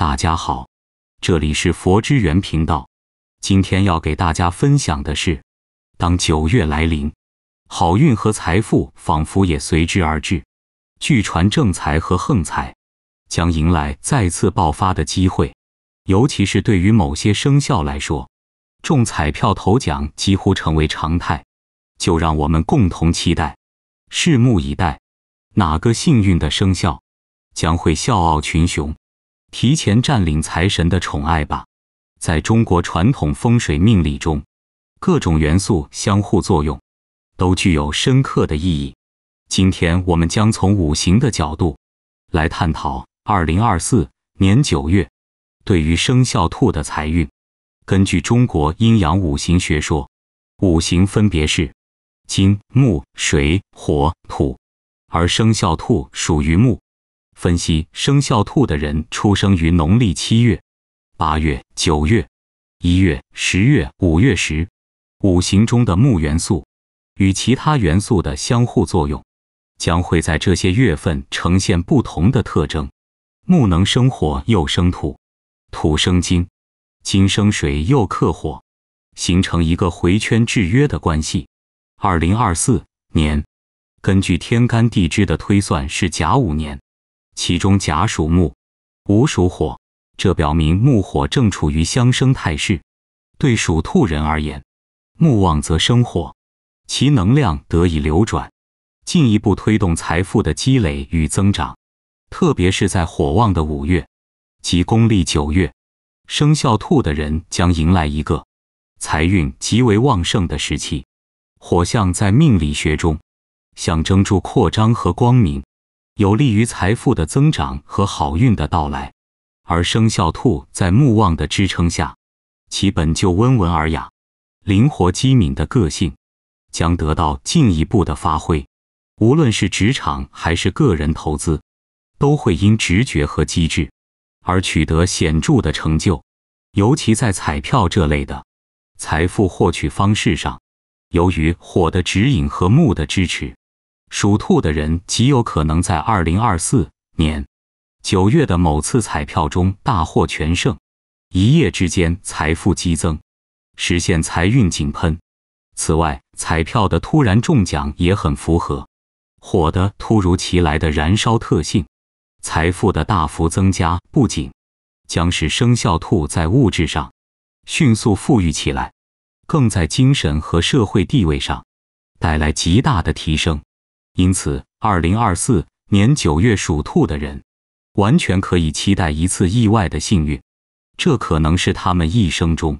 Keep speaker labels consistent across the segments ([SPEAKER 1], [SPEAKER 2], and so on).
[SPEAKER 1] 大家好，这里是佛之源频道。今天要给大家分享的是，当九月来临，好运和财富仿佛也随之而至。据传正财和横财将迎来再次爆发的机会，尤其是对于某些生肖来说，中彩票头奖几乎成为常态。就让我们共同期待，拭目以待，哪个幸运的生肖将会笑傲群雄？提前占领财神的宠爱吧！在中国传统风水命理中，各种元素相互作用，都具有深刻的意义。今天，我们将从五行的角度来探讨2024年九月对于生肖兔的财运。根据中国阴阳五行学说，五行分别是金、木、水、火、土，而生肖兔属于木。分析生肖兔的人出生于农历七月、八月、九月、一月、十月、五月时，五行中的木元素与其他元素的相互作用，将会在这些月份呈现不同的特征。木能生火，又生土，土生金，金生水，又克火，形成一个回圈制约的关系。二零二四年，根据天干地支的推算是甲午年。其中甲属木，午属火，这表明木火正处于相生态势。对属兔人而言，木旺则生火，其能量得以流转，进一步推动财富的积累与增长。特别是在火旺的五月，即公历九月，生肖兔的人将迎来一个财运极为旺盛的时期。火象在命理学中，象征住扩张和光明。有利于财富的增长和好运的到来，而生肖兔在木旺的支撑下，其本就温文尔雅、灵活机敏的个性将得到进一步的发挥。无论是职场还是个人投资，都会因直觉和机智而取得显著的成就。尤其在彩票这类的财富获取方式上，由于火的指引和木的支持。属兔的人极有可能在二零二四年九月的某次彩票中大获全胜，一夜之间财富激增，实现财运井喷。此外，彩票的突然中奖也很符合火的突如其来的燃烧特性。财富的大幅增加不仅将使生肖兔在物质上迅速富裕起来，更在精神和社会地位上带来极大的提升。因此，二零二四年九月属兔的人，完全可以期待一次意外的幸运，这可能是他们一生中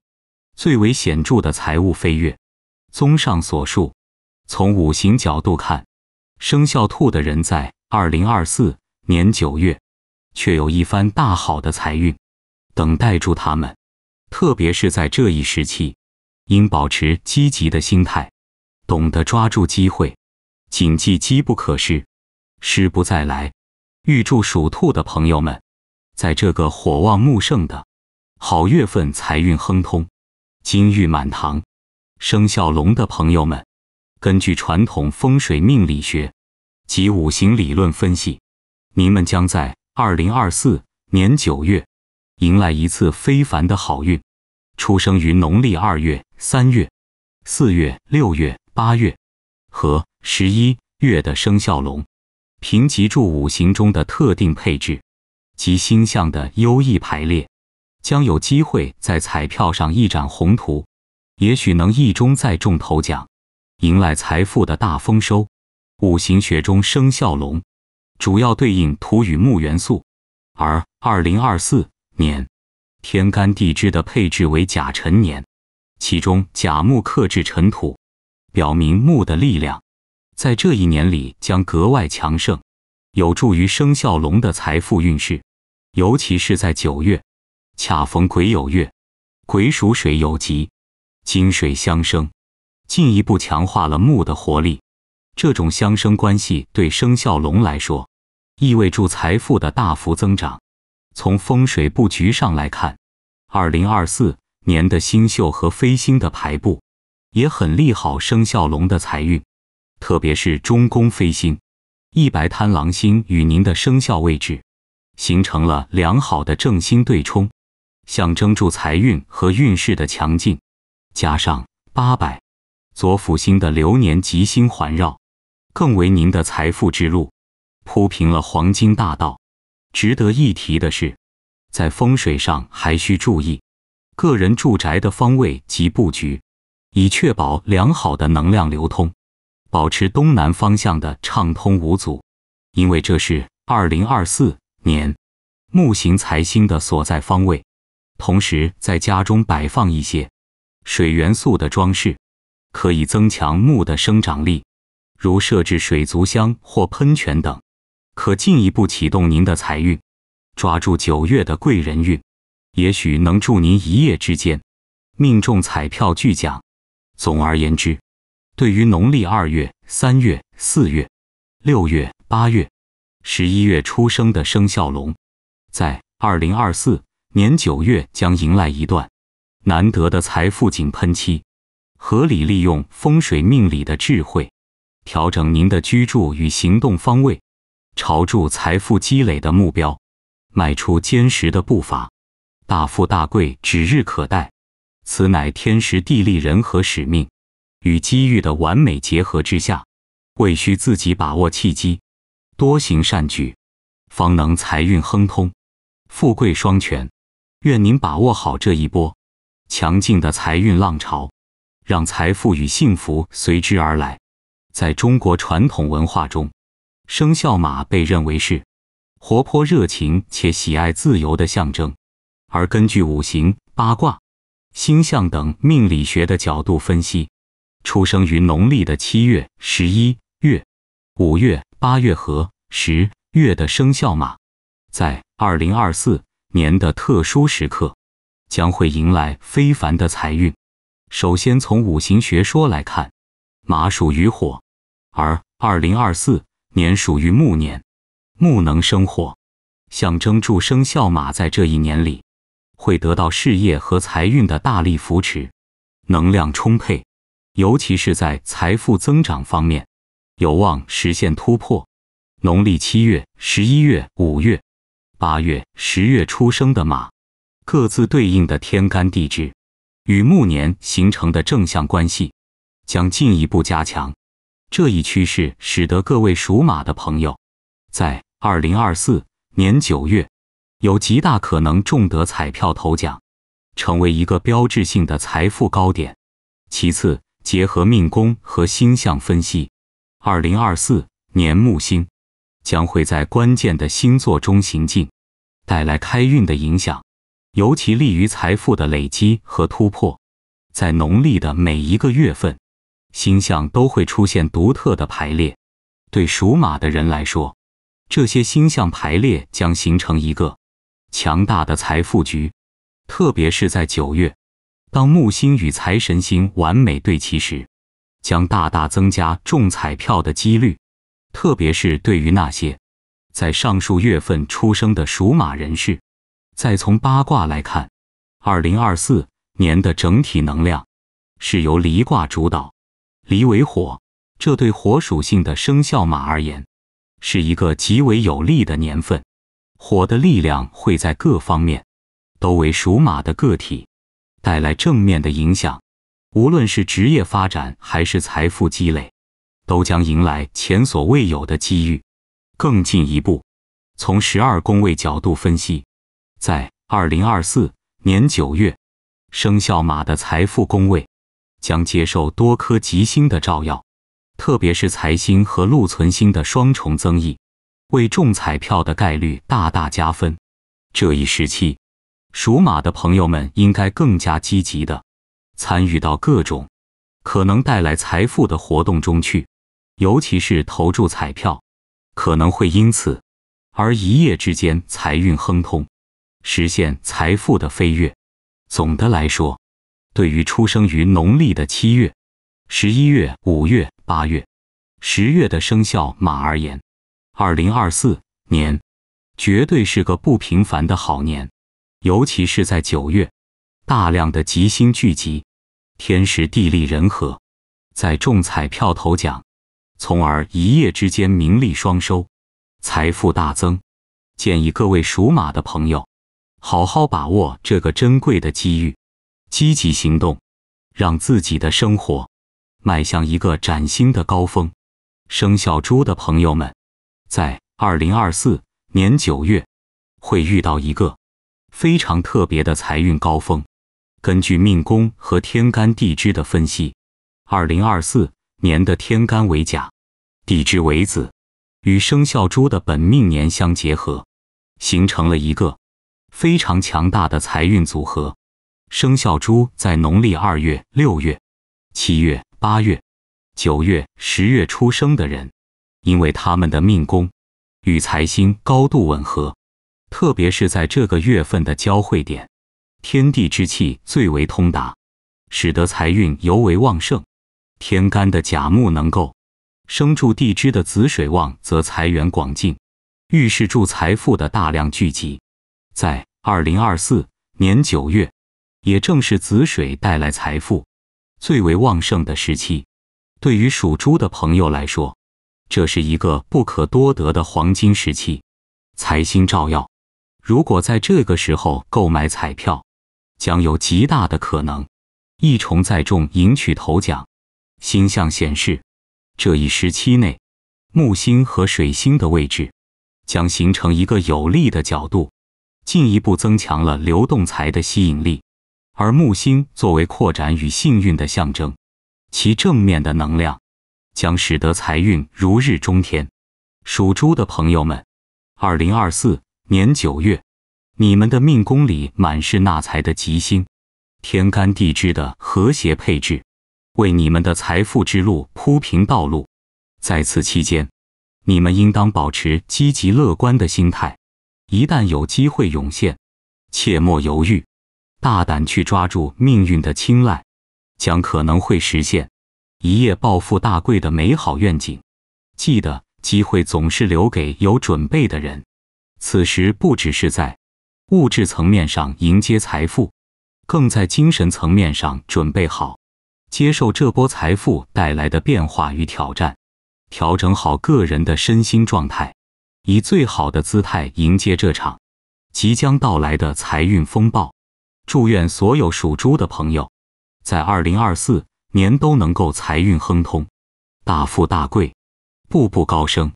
[SPEAKER 1] 最为显著的财务飞跃。综上所述，从五行角度看，生肖兔的人在二零二四年九月却有一番大好的财运等待住他们，特别是在这一时期，应保持积极的心态，懂得抓住机会。谨记机不可失，失不再来。预祝属兔的朋友们，在这个火旺木盛的好月份财运亨通、金玉满堂；生肖龙的朋友们，根据传统风水命理学及五行理论分析，您们将在二零二四年九月迎来一次非凡的好运。出生于农历二月、三月、四月、六月、八月和。十一月的生肖龙，凭吉柱五行中的特定配置及星象的优异排列，将有机会在彩票上一展宏图，也许能一中再中头奖，迎来财富的大丰收。五行学中，生肖龙主要对应土与木元素，而二零二四年天干地支的配置为甲辰年，其中甲木克制辰土，表明木的力量。在这一年里将格外强盛，有助于生肖龙的财富运势，尤其是在九月，恰逢癸酉月，癸属水有吉，金水相生，进一步强化了木的活力。这种相生关系对生肖龙来说，意味着财富的大幅增长。从风水布局上来看，二零二四年的星宿和飞星的排布，也很利好生肖龙的财运。特别是中宫飞星，一白贪狼星与您的生肖位置，形成了良好的正星对冲，象征住财运和运势的强劲。加上八百左辅星的流年吉星环绕，更为您的财富之路铺平了黄金大道。值得一提的是，在风水上还需注意，个人住宅的方位及布局，以确保良好的能量流通。保持东南方向的畅通无阻，因为这是二零二四年木行财星的所在方位。同时，在家中摆放一些水元素的装饰，可以增强木的生长力，如设置水族箱或喷泉等，可进一步启动您的财运。抓住九月的贵人运，也许能助您一夜之间命中彩票巨奖。总而言之。对于农历二月、三月、四月、六月、八月、十一月出生的生肖龙，在二零二四年九月将迎来一段难得的财富井喷期。合理利用风水命理的智慧，调整您的居住与行动方位，朝住财富积累的目标迈出坚实的步伐，大富大贵指日可待。此乃天时地利人和使命。与机遇的完美结合之下，未需自己把握契机，多行善举，方能财运亨通，富贵双全。愿您把握好这一波强劲的财运浪潮，让财富与幸福随之而来。在中国传统文化中，生肖马被认为是活泼热情且喜爱自由的象征，而根据五行、八卦、星象等命理学的角度分析。出生于农历的七月、十一月、五月、八月和十月的生肖马，在二零二四年的特殊时刻，将会迎来非凡的财运。首先，从五行学说来看，马属于火，而二零二四年属于木年，木能生火，象征助生肖马在这一年里会得到事业和财运的大力扶持，能量充沛。尤其是在财富增长方面，有望实现突破。农历七月、十一月、五月、八月、十月出生的马，各自对应的天干地支与木年形成的正向关系将进一步加强。这一趋势使得各位属马的朋友，在二零二四年九月有极大可能中得彩票头奖，成为一个标志性的财富高点。其次，结合命宫和星象分析，二零二四年木星将会在关键的星座中行进，带来开运的影响，尤其利于财富的累积和突破。在农历的每一个月份，星象都会出现独特的排列。对属马的人来说，这些星象排列将形成一个强大的财富局，特别是在九月。当木星与财神星完美对齐时，将大大增加中彩票的几率，特别是对于那些在上述月份出生的属马人士。再从八卦来看，二零二四年的整体能量是由离卦主导，离为火，这对火属性的生肖马而言，是一个极为有利的年份。火的力量会在各方面都为属马的个体。带来正面的影响，无论是职业发展还是财富积累，都将迎来前所未有的机遇。更进一步，从十二宫位角度分析，在二零二四年九月，生肖马的财富宫位将接受多颗吉星的照耀，特别是财星和禄存星的双重增益，为中彩票的概率大大加分。这一时期。属马的朋友们应该更加积极的参与到各种可能带来财富的活动中去，尤其是投注彩票，可能会因此而一夜之间财运亨通，实现财富的飞跃。总的来说，对于出生于农历的七月、十一月、五月、八月、十月的生肖马而言，二零二四年绝对是个不平凡的好年。尤其是在九月，大量的吉星聚集，天时地利人和，在中彩票头奖，从而一夜之间名利双收，财富大增。建议各位属马的朋友，好好把握这个珍贵的机遇，积极行动，让自己的生活迈向一个崭新的高峰。生肖猪的朋友们，在二零二四年九月，会遇到一个。非常特别的财运高峰。根据命宫和天干地支的分析，二零二四年的天干为甲，地支为子，与生肖猪的本命年相结合，形成了一个非常强大的财运组合。生肖猪在农历二月、六月、七月、八月、九月、十月出生的人，因为他们的命宫与财星高度吻合。特别是在这个月份的交汇点，天地之气最为通达，使得财运尤为旺盛。天干的甲木能够生住地支的子水旺，则财源广进，预示住财富的大量聚集。在二零二四年九月，也正是子水带来财富最为旺盛的时期。对于属猪的朋友来说，这是一个不可多得的黄金时期，财星照耀。如果在这个时候购买彩票，将有极大的可能一重再重赢取头奖。星象显示，这一时期内木星和水星的位置将形成一个有利的角度，进一步增强了流动财的吸引力。而木星作为扩展与幸运的象征，其正面的能量将使得财运如日中天。属猪的朋友们，二零二四。年九月，你们的命宫里满是纳财的吉星，天干地支的和谐配置，为你们的财富之路铺平道路。在此期间，你们应当保持积极乐观的心态。一旦有机会涌现，切莫犹豫，大胆去抓住命运的青睐，将可能会实现一夜暴富大贵的美好愿景。记得，机会总是留给有准备的人。此时不只是在物质层面上迎接财富，更在精神层面上准备好接受这波财富带来的变化与挑战，调整好个人的身心状态，以最好的姿态迎接这场即将到来的财运风暴。祝愿所有属猪的朋友，在二零二四年都能够财运亨通，大富大贵，步步高升。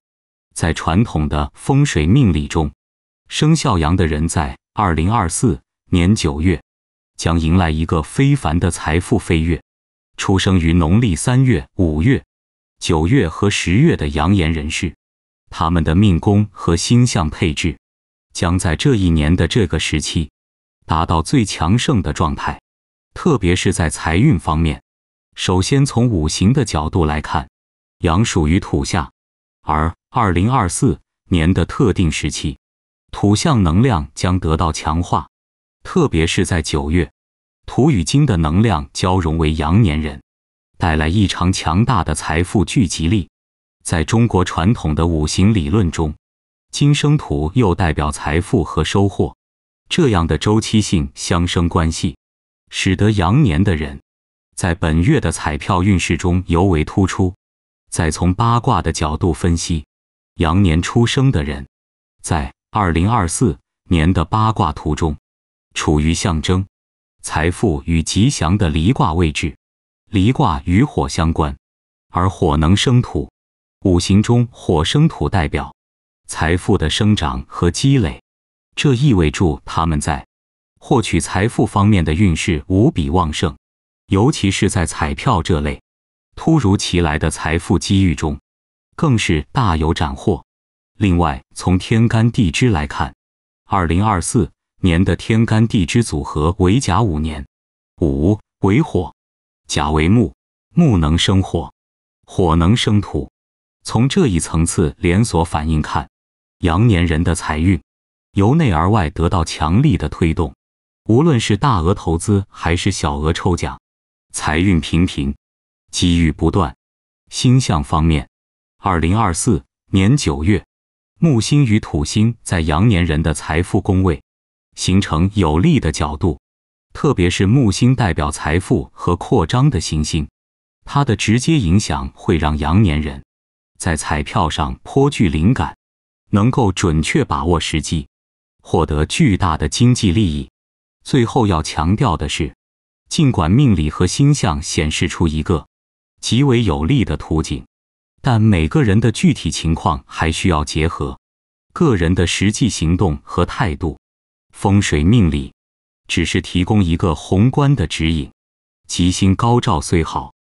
[SPEAKER 1] 在传统的风水命理中。生肖羊的人在二零二四年九月，将迎来一个非凡的财富飞跃。出生于农历三月、五月、九月和十月的羊年人士，他们的命宫和星象配置，将在这一年的这个时期达到最强盛的状态，特别是在财运方面。首先，从五行的角度来看，羊属于土下，而二零二四年的特定时期。土象能量将得到强化，特别是在九月，土与金的能量交融为羊年人带来异常强大的财富聚集力。在中国传统的五行理论中，金生土又代表财富和收获。这样的周期性相生关系，使得羊年的人在本月的彩票运势中尤为突出。再从八卦的角度分析，羊年出生的人在二零二四年的八卦图中，处于象征财富与吉祥的离卦位置。离卦与火相关，而火能生土，五行中火生土代表财富的生长和积累。这意味着他们在获取财富方面的运势无比旺盛，尤其是在彩票这类突如其来的财富机遇中，更是大有斩获。另外，从天干地支来看，二零二四年的天干地支组合为甲午年，午为火，甲为木，木能生火，火能生土。从这一层次连锁反应看，羊年人的财运由内而外得到强力的推动。无论是大额投资还是小额抽奖，财运平平，机遇不断。星象方面，二零二四年九月。木星与土星在羊年人的财富宫位形成有利的角度，特别是木星代表财富和扩张的行星，它的直接影响会让羊年人在彩票上颇具灵感，能够准确把握时机，获得巨大的经济利益。最后要强调的是，尽管命理和星象显示出一个极为有利的图景。但每个人的具体情况还需要结合个人的实际行动和态度。风水命理只是提供一个宏观的指引，吉星高照虽好，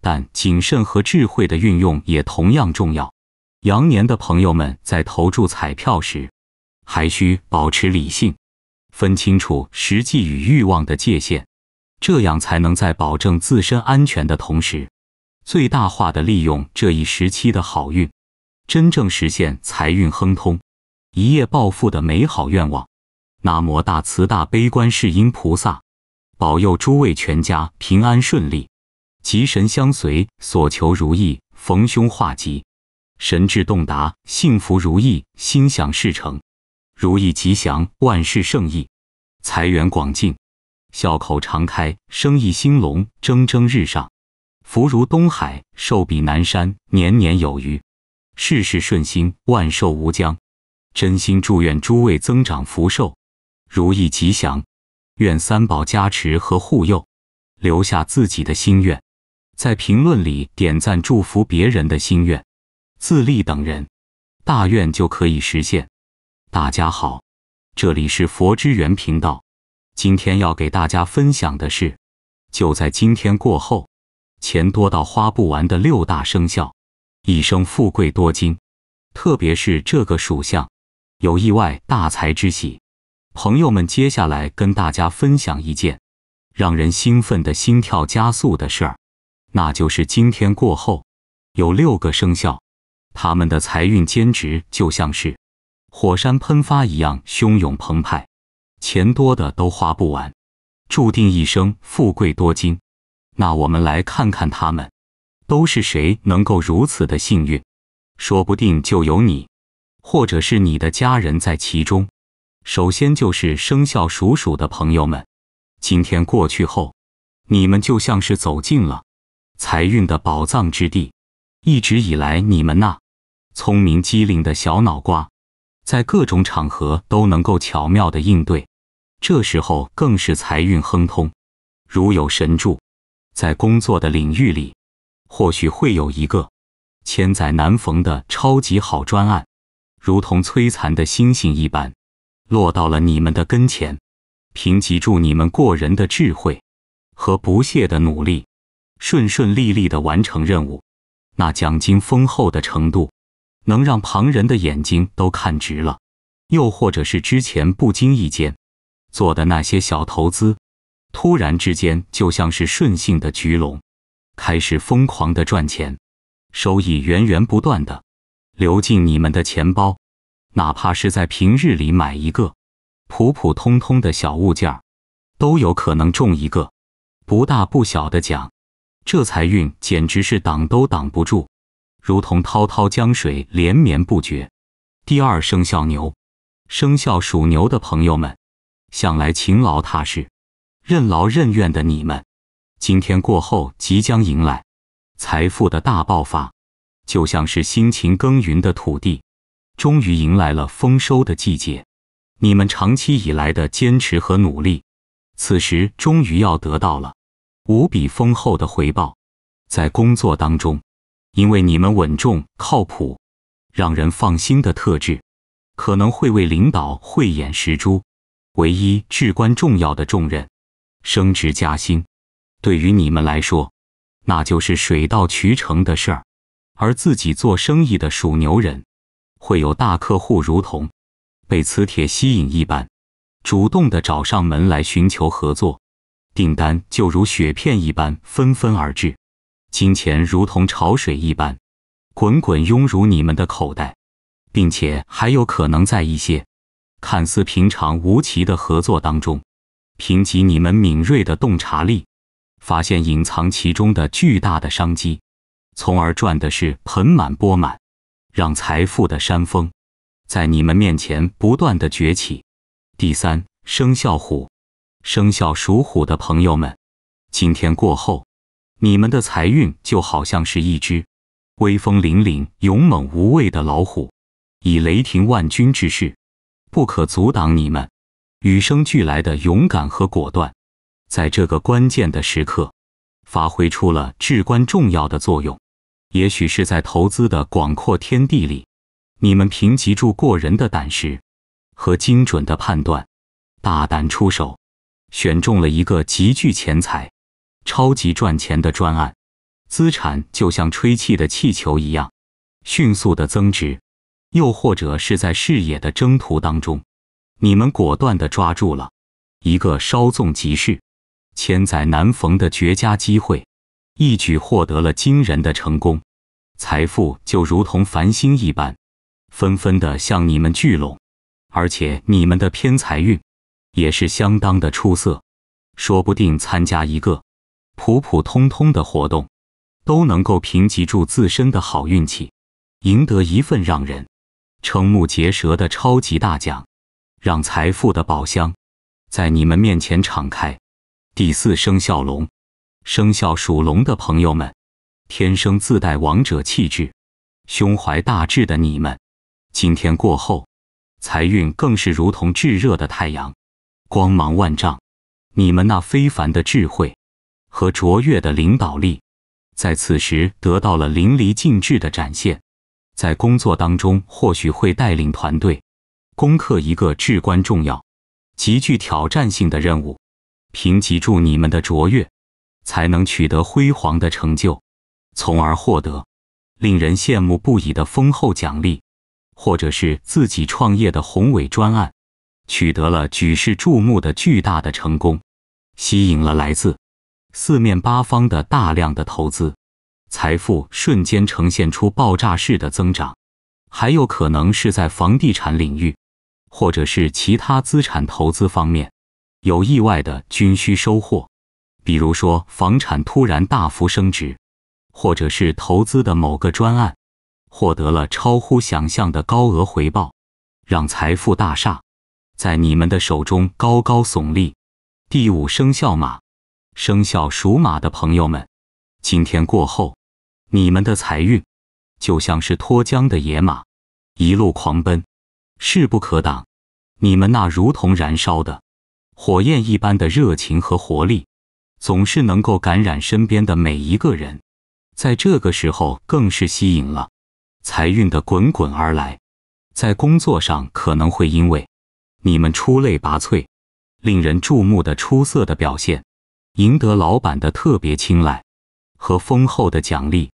[SPEAKER 1] 但谨慎和智慧的运用也同样重要。羊年的朋友们在投注彩票时，还需保持理性，分清楚实际与欲望的界限，这样才能在保证自身安全的同时。最大化的利用这一时期的好运，真正实现财运亨通、一夜暴富的美好愿望。南无大慈大悲观世音菩萨，保佑诸位全家平安顺利，吉神相随，所求如意，逢凶化吉，神智洞达，幸福如意，心想事成，如意吉祥，万事胜意，财源广进，笑口常开，生意兴隆，蒸蒸日上。福如东海，寿比南山，年年有余，事事顺心，万寿无疆。真心祝愿诸位增长福寿，如意吉祥。愿三宝加持和护佑，留下自己的心愿，在评论里点赞祝福别人的心愿，自立等人大愿就可以实现。大家好，这里是佛之缘频道，今天要给大家分享的是，就在今天过后。钱多到花不完的六大生肖，一生富贵多金，特别是这个属相，有意外大财之喜。朋友们，接下来跟大家分享一件让人兴奋的心跳加速的事儿，那就是今天过后，有六个生肖，他们的财运兼职就像是火山喷发一样汹涌澎湃，钱多的都花不完，注定一生富贵多金。那我们来看看他们，都是谁能够如此的幸运？说不定就有你，或者是你的家人在其中。首先就是生肖属鼠的朋友们，今天过去后，你们就像是走进了财运的宝藏之地。一直以来，你们那聪明机灵的小脑瓜，在各种场合都能够巧妙的应对，这时候更是财运亨通，如有神助。在工作的领域里，或许会有一个千载难逢的超级好专案，如同摧残的星星一般，落到了你们的跟前，凭藉住你们过人的智慧和不懈的努力，顺顺利利的完成任务，那奖金丰厚的程度，能让旁人的眼睛都看直了。又或者是之前不经意间做的那些小投资。突然之间，就像是顺性的巨龙，开始疯狂的赚钱，收益源源不断的流进你们的钱包。哪怕是在平日里买一个普普通通的小物件，都有可能中一个不大不小的奖。这财运简直是挡都挡不住，如同滔滔江水连绵不绝。第二生肖牛，生肖属牛的朋友们，向来勤劳踏实。任劳任怨的你们，今天过后即将迎来财富的大爆发，就像是辛勤耕耘的土地，终于迎来了丰收的季节。你们长期以来的坚持和努力，此时终于要得到了无比丰厚的回报。在工作当中，因为你们稳重、靠谱、让人放心的特质，可能会为领导慧眼识珠。唯一至关重要的重任。升职加薪，对于你们来说，那就是水到渠成的事儿。而自己做生意的属牛人，会有大客户，如同被磁铁吸引一般，主动的找上门来寻求合作，订单就如雪片一般纷纷而至，金钱如同潮水一般滚滚涌入你们的口袋，并且还有可能在一些看似平常无奇的合作当中。凭借你们敏锐的洞察力，发现隐藏其中的巨大的商机，从而赚的是盆满钵满，让财富的山峰在你们面前不断的崛起。第三，生肖虎，生肖属虎的朋友们，今天过后，你们的财运就好像是一只威风凛凛、勇猛无畏的老虎，以雷霆万钧之势，不可阻挡你们。与生俱来的勇敢和果断，在这个关键的时刻，发挥出了至关重要的作用。也许是在投资的广阔天地里，你们凭藉住过人的胆识和精准的判断，大胆出手，选中了一个极具钱财、超级赚钱的专案，资产就像吹气的气球一样，迅速的增值。又或者是在视野的征途当中。你们果断的抓住了一个稍纵即逝、千载难逢的绝佳机会，一举获得了惊人的成功。财富就如同繁星一般，纷纷的向你们聚拢，而且你们的偏财运也是相当的出色。说不定参加一个普普通通的活动，都能够凭级住自身的好运气，赢得一份让人瞠目结舌的超级大奖。让财富的宝箱在你们面前敞开。第四生肖龙，生肖属龙的朋友们，天生自带王者气质，胸怀大志的你们，今天过后，财运更是如同炙热的太阳，光芒万丈。你们那非凡的智慧和卓越的领导力，在此时得到了淋漓尽致的展现。在工作当中，或许会带领团队。攻克一个至关重要、极具挑战性的任务，凭藉住你们的卓越，才能取得辉煌的成就，从而获得令人羡慕不已的丰厚奖励，或者是自己创业的宏伟专案，取得了举世注目的巨大的成功，吸引了来自四面八方的大量的投资，财富瞬间呈现出爆炸式的增长，还有可能是在房地产领域。或者是其他资产投资方面有意外的均需收获，比如说房产突然大幅升值，或者是投资的某个专案获得了超乎想象的高额回报，让财富大厦在你们的手中高高耸立。第五生肖马，生肖属马的朋友们，今天过后，你们的财运就像是脱缰的野马，一路狂奔。势不可挡，你们那如同燃烧的火焰一般的热情和活力，总是能够感染身边的每一个人。在这个时候，更是吸引了财运的滚滚而来。在工作上，可能会因为你们出类拔萃、令人注目的出色的表现，赢得老板的特别青睐和丰厚的奖励，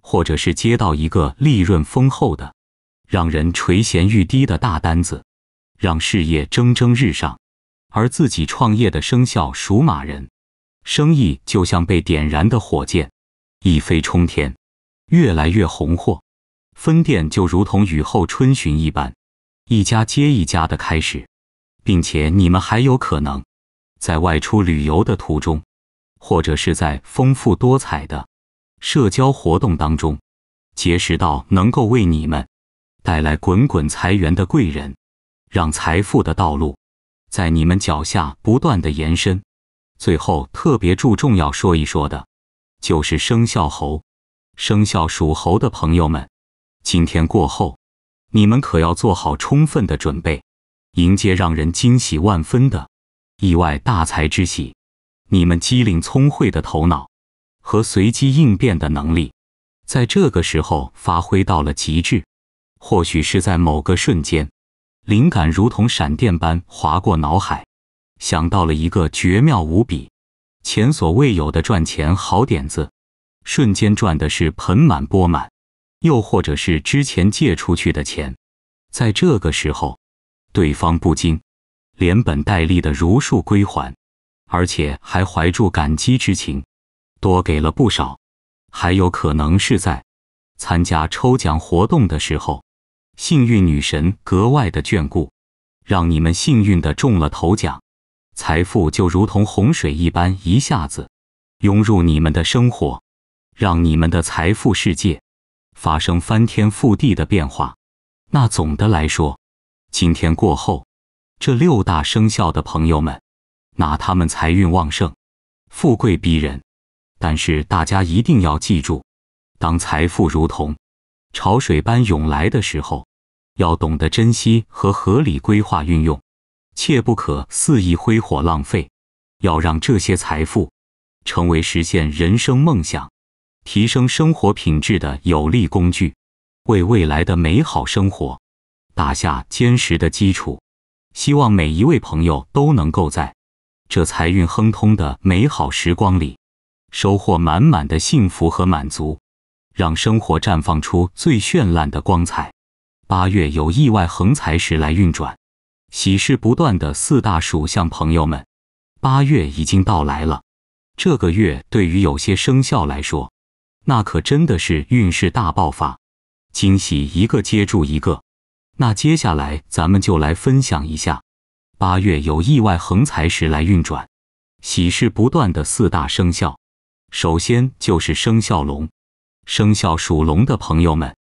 [SPEAKER 1] 或者是接到一个利润丰厚的。让人垂涎欲滴的大单子，让事业蒸蒸日上；而自己创业的生肖属马人，生意就像被点燃的火箭，一飞冲天，越来越红火。分店就如同雨后春笋一般，一家接一家的开始，并且你们还有可能在外出旅游的途中，或者是在丰富多彩的社交活动当中，结识到能够为你们。带来滚滚财源的贵人，让财富的道路在你们脚下不断的延伸。最后特别注重要说一说的，就是生肖猴，生肖属猴的朋友们，今天过后，你们可要做好充分的准备，迎接让人惊喜万分的意外大财之喜。你们机灵聪慧的头脑和随机应变的能力，在这个时候发挥到了极致。或许是在某个瞬间，灵感如同闪电般划过脑海，想到了一个绝妙无比、前所未有的赚钱好点子，瞬间赚的是盆满钵满。又或者是之前借出去的钱，在这个时候，对方不惊，连本带利的如数归还，而且还怀住感激之情，多给了不少。还有可能是在参加抽奖活动的时候。幸运女神格外的眷顾，让你们幸运的中了头奖，财富就如同洪水一般一下子涌入你们的生活，让你们的财富世界发生翻天覆地的变化。那总的来说，今天过后，这六大生肖的朋友们，那他们财运旺盛、富贵逼人。但是大家一定要记住，当财富如同……潮水般涌来的时候，要懂得珍惜和合理规划运用，切不可肆意挥霍浪费。要让这些财富成为实现人生梦想、提升生活品质的有力工具，为未来的美好生活打下坚实的基础。希望每一位朋友都能够在这财运亨通的美好时光里，收获满满的幸福和满足。让生活绽放出最绚烂的光彩。八月有意外横财时来运转，喜事不断的四大属相朋友们，八月已经到来了。这个月对于有些生肖来说，那可真的是运势大爆发，惊喜一个接住一个。那接下来咱们就来分享一下，八月有意外横财时来运转，喜事不断的四大生肖。首先就是生肖龙。生肖属龙的朋友们，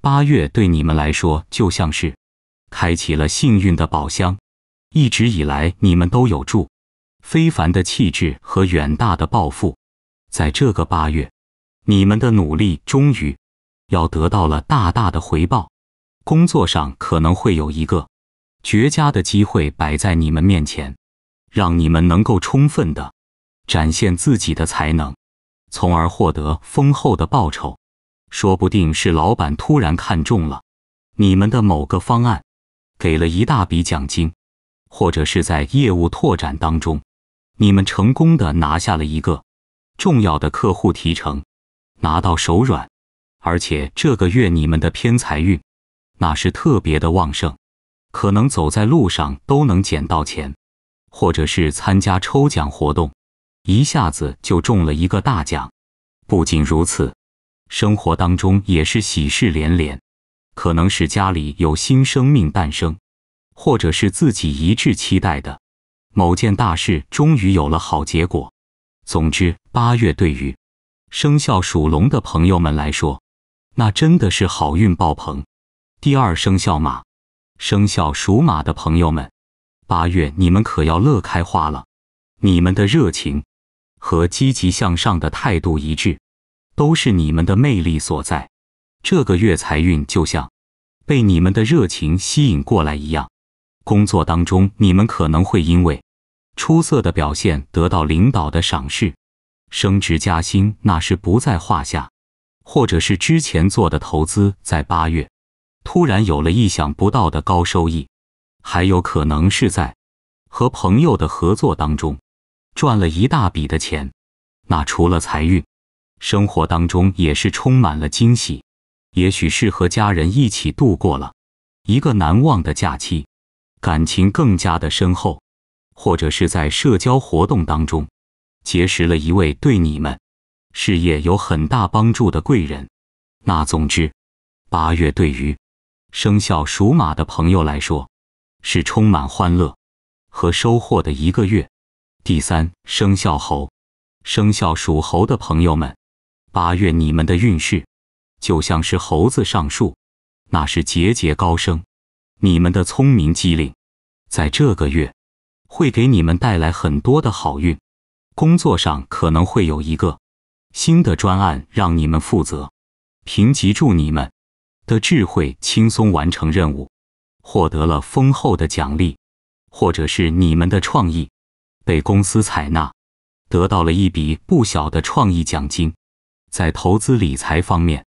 [SPEAKER 1] 八月对你们来说就像是开启了幸运的宝箱。一直以来，你们都有助非凡的气质和远大的抱负，在这个八月，你们的努力终于要得到了大大的回报。工作上可能会有一个绝佳的机会摆在你们面前，让你们能够充分的展现自己的才能。从而获得丰厚的报酬，说不定是老板突然看中了你们的某个方案，给了一大笔奖金，或者是在业务拓展当中，你们成功的拿下了一个重要的客户提成，拿到手软。而且这个月你们的偏财运那是特别的旺盛，可能走在路上都能捡到钱，或者是参加抽奖活动。一下子就中了一个大奖，不仅如此，生活当中也是喜事连连，可能是家里有新生命诞生，或者是自己一致期待的某件大事终于有了好结果。总之，八月对于生肖属龙的朋友们来说，那真的是好运爆棚。第二生肖马，生肖属马的朋友们，八月你们可要乐开花了，你们的热情。和积极向上的态度一致，都是你们的魅力所在。这个月财运就像被你们的热情吸引过来一样。工作当中，你们可能会因为出色的表现得到领导的赏识，升职加薪那是不在话下。或者是之前做的投资，在八月突然有了意想不到的高收益。还有可能是在和朋友的合作当中。赚了一大笔的钱，那除了财运，生活当中也是充满了惊喜。也许是和家人一起度过了一个难忘的假期，感情更加的深厚，或者是在社交活动当中结识了一位对你们事业有很大帮助的贵人。那总之，八月对于生肖属马的朋友来说，是充满欢乐和收获的一个月。第三，生肖猴，生肖属猴的朋友们，八月你们的运势就像是猴子上树，那是节节高升。你们的聪明机灵，在这个月会给你们带来很多的好运。工作上可能会有一个新的专案让你们负责，评级助你们的智慧轻松完成任务，获得了丰厚的奖励，或者是你们的创意。被公司采纳，得到了一笔不小的创意奖金。在投资理财方面，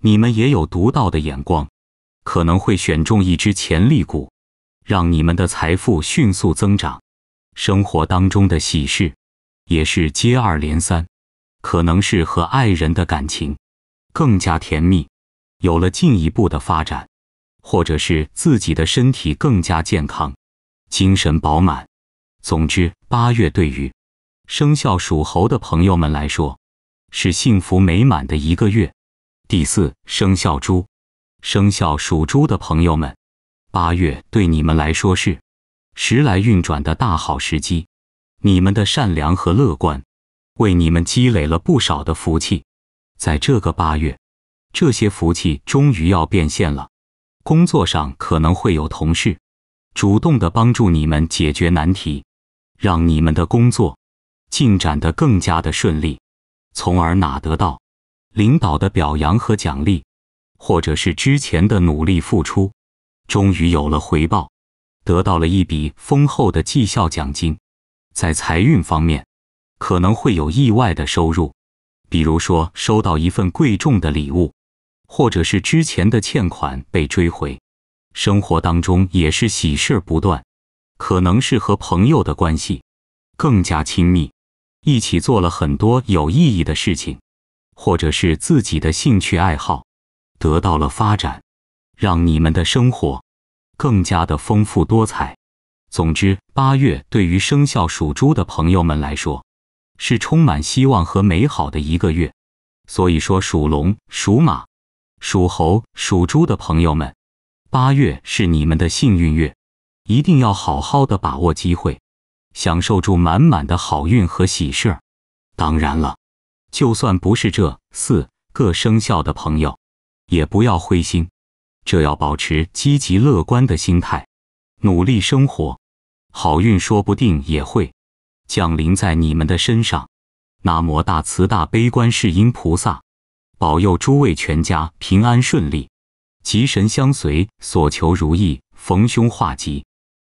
[SPEAKER 1] 你们也有独到的眼光，可能会选中一只潜力股，让你们的财富迅速增长。生活当中的喜事也是接二连三，可能是和爱人的感情更加甜蜜，有了进一步的发展，或者是自己的身体更加健康，精神饱满。总之，八月对于生肖属猴的朋友们来说，是幸福美满的一个月。第四，生肖猪，生肖属猪的朋友们，八月对你们来说是时来运转的大好时机。你们的善良和乐观，为你们积累了不少的福气。在这个八月，这些福气终于要变现了。工作上可能会有同事主动的帮助你们解决难题。让你们的工作进展得更加的顺利，从而哪得到领导的表扬和奖励，或者是之前的努力付出终于有了回报，得到了一笔丰厚的绩效奖金。在财运方面，可能会有意外的收入，比如说收到一份贵重的礼物，或者是之前的欠款被追回。生活当中也是喜事不断。可能是和朋友的关系更加亲密，一起做了很多有意义的事情，或者是自己的兴趣爱好得到了发展，让你们的生活更加的丰富多彩。总之，八月对于生肖属猪的朋友们来说，是充满希望和美好的一个月。所以说，属龙、属马、属猴、属猪的朋友们，八月是你们的幸运月。一定要好好的把握机会，享受住满满的好运和喜事儿。当然了，就算不是这四个生肖的朋友，也不要灰心，这要保持积极乐观的心态，努力生活，好运说不定也会降临在你们的身上。那么大慈大悲观世音菩萨，保佑诸位全家平安顺利，吉神相随，所求如意，逢凶化吉。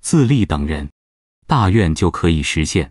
[SPEAKER 1] 自立等人，大愿就可以实现。